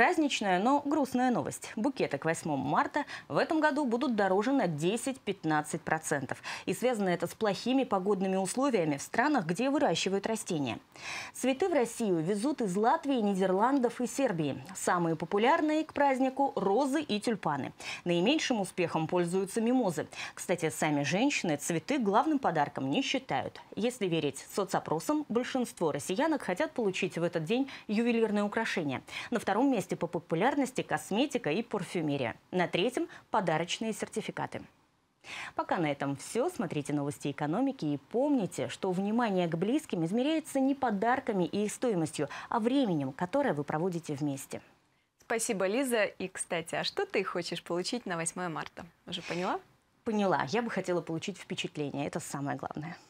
Праздничная, но грустная новость. Букеты к 8 марта в этом году будут дороже на 10-15%. И связано это с плохими погодными условиями в странах, где выращивают растения. Цветы в Россию везут из Латвии, Нидерландов и Сербии. Самые популярные к празднику – розы и тюльпаны. Наименьшим успехом пользуются мимозы. Кстати, сами женщины цветы главным подарком не считают. Если верить соцопросам, большинство россиянок хотят получить в этот день ювелирные украшения. На втором месте месте по популярности косметика и парфюмерия. На третьем – подарочные сертификаты. Пока на этом все. Смотрите новости экономики и помните, что внимание к близким измеряется не подарками и их стоимостью, а временем, которое вы проводите вместе. Спасибо, Лиза. И, кстати, а что ты хочешь получить на 8 марта? Уже поняла? Поняла. Я бы хотела получить впечатление. Это самое главное.